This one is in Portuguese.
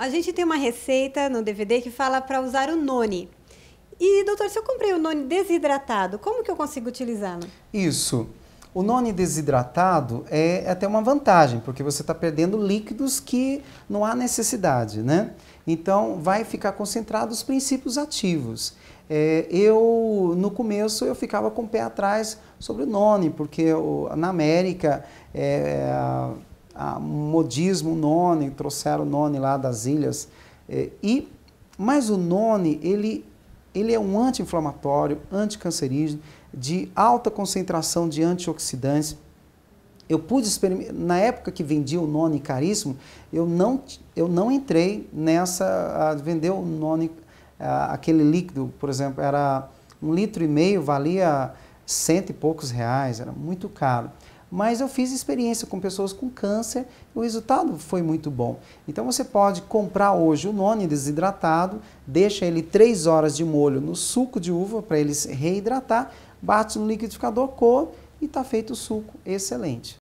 a gente tem uma receita no DVD que fala para usar o noni. E, doutor, se eu comprei o noni desidratado, como que eu consigo utilizá-lo? Isso. O noni desidratado é, é até uma vantagem, porque você está perdendo líquidos que não há necessidade, né? Então, vai ficar concentrado os princípios ativos. É, eu, no começo, eu ficava com o pé atrás sobre o noni, porque na América, é, modismo noni, trouxeram o noni lá das ilhas. É, e, mas o noni, ele, ele é um anti-inflamatório, anticancerígeno, de alta concentração de antioxidantes. Eu pude experimentar, na época que vendia o noni caríssimo, eu não, eu não entrei nessa, a vender o noni, a, aquele líquido, por exemplo, era um litro e meio, valia cento e poucos reais, era muito caro. Mas eu fiz experiência com pessoas com câncer e o resultado foi muito bom. Então você pode comprar hoje o noni desidratado, deixa ele 3 horas de molho no suco de uva para ele se reidratar, bate no liquidificador, cor e está feito o suco excelente.